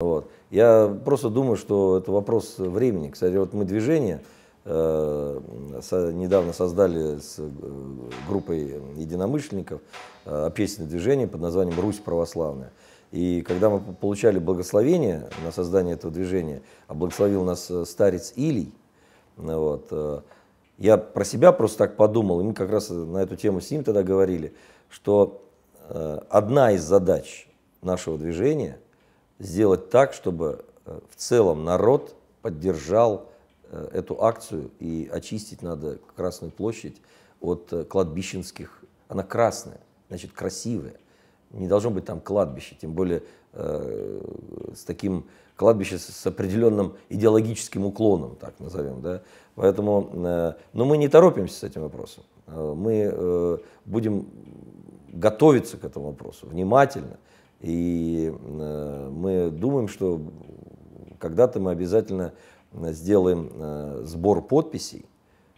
Вот. Я просто думаю, что это вопрос времени. Кстати, вот мы движение э, недавно создали с э, группой единомышленников э, общественное движение под названием «Русь православная». И когда мы получали благословение на создание этого движения, а благословил нас э, старец Илий, вот, я про себя просто так подумал, и мы как раз на эту тему с ним тогда говорили, что одна из задач нашего движения – сделать так, чтобы э, в целом народ поддержал э, эту акцию и очистить надо Красную площадь от э, кладбищенских. Она красная, значит красивая. Не должно быть там кладбище, тем более с таким кладбище с, определенным идеологическим уклоном, так назовем. Да? Поэтому, но мы не торопимся с этим вопросом. Мы будем готовиться к этому вопросу внимательно и э, мы думаем, что когда-то мы обязательно э, сделаем э, сбор подписей.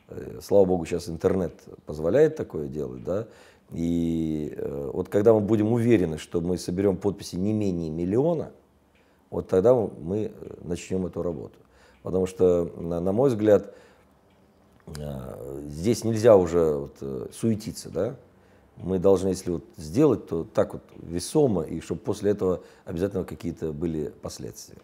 Э, слава богу, сейчас интернет позволяет такое делать, да. И вот когда мы будем уверены, что мы соберем подписи не менее миллиона, вот тогда мы начнем эту работу. Потому что, на мой взгляд, здесь нельзя уже вот суетиться, да, мы должны, если вот сделать, то так вот весомо, и чтобы после этого обязательно какие-то были последствия.